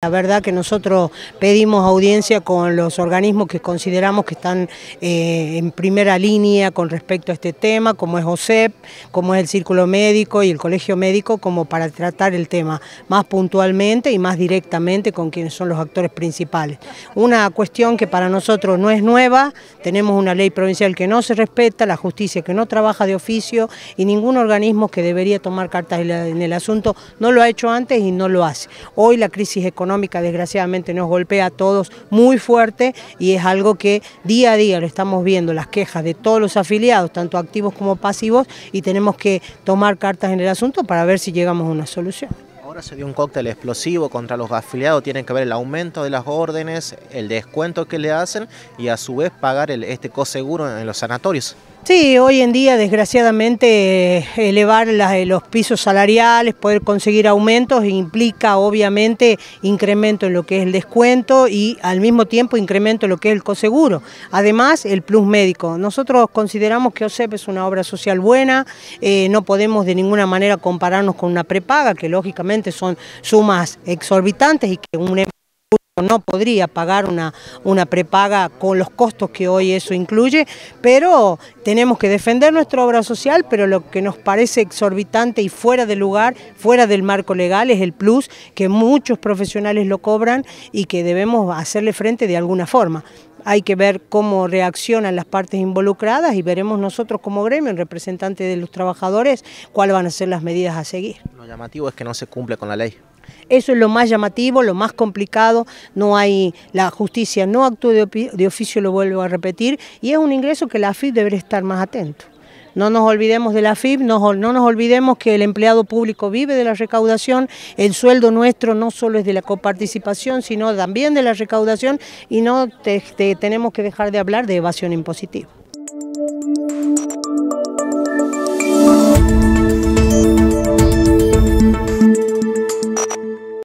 La verdad que nosotros pedimos audiencia con los organismos que consideramos que están eh, en primera línea con respecto a este tema, como es OSEP, como es el Círculo Médico y el Colegio Médico, como para tratar el tema más puntualmente y más directamente con quienes son los actores principales. Una cuestión que para nosotros no es nueva, tenemos una ley provincial que no se respeta, la justicia que no trabaja de oficio y ningún organismo que debería tomar cartas en el asunto no lo ha hecho antes y no lo hace. Hoy la crisis económica desgraciadamente nos golpea a todos muy fuerte y es algo que día a día lo estamos viendo, las quejas de todos los afiliados, tanto activos como pasivos, y tenemos que tomar cartas en el asunto para ver si llegamos a una solución. Ahora se dio un cóctel explosivo contra los afiliados, tienen que ver el aumento de las órdenes, el descuento que le hacen y a su vez pagar este este seguro en los sanatorios. Sí, hoy en día desgraciadamente elevar los pisos salariales, poder conseguir aumentos implica obviamente incremento en lo que es el descuento y al mismo tiempo incremento en lo que es el coseguro. Además, el plus médico. Nosotros consideramos que OSEP es una obra social buena, eh, no podemos de ninguna manera compararnos con una prepaga, que lógicamente son sumas exorbitantes y que un no podría pagar una, una prepaga con los costos que hoy eso incluye, pero tenemos que defender nuestra obra social, pero lo que nos parece exorbitante y fuera de lugar, fuera del marco legal, es el plus que muchos profesionales lo cobran y que debemos hacerle frente de alguna forma. Hay que ver cómo reaccionan las partes involucradas y veremos nosotros como gremio, representantes representante de los trabajadores, cuáles van a ser las medidas a seguir. Lo llamativo es que no se cumple con la ley. Eso es lo más llamativo, lo más complicado, no hay, la justicia no actúa de, oficio, lo vuelvo a repetir, y es un ingreso que la AFIP debe estar más atento. No nos olvidemos de la AFIP, no, nos olvidemos que el empleado público vive de la recaudación, el sueldo nuestro no solo es de la coparticipación, sino también de la recaudación, y no tenemos que dejar de hablar de evasión impositiva.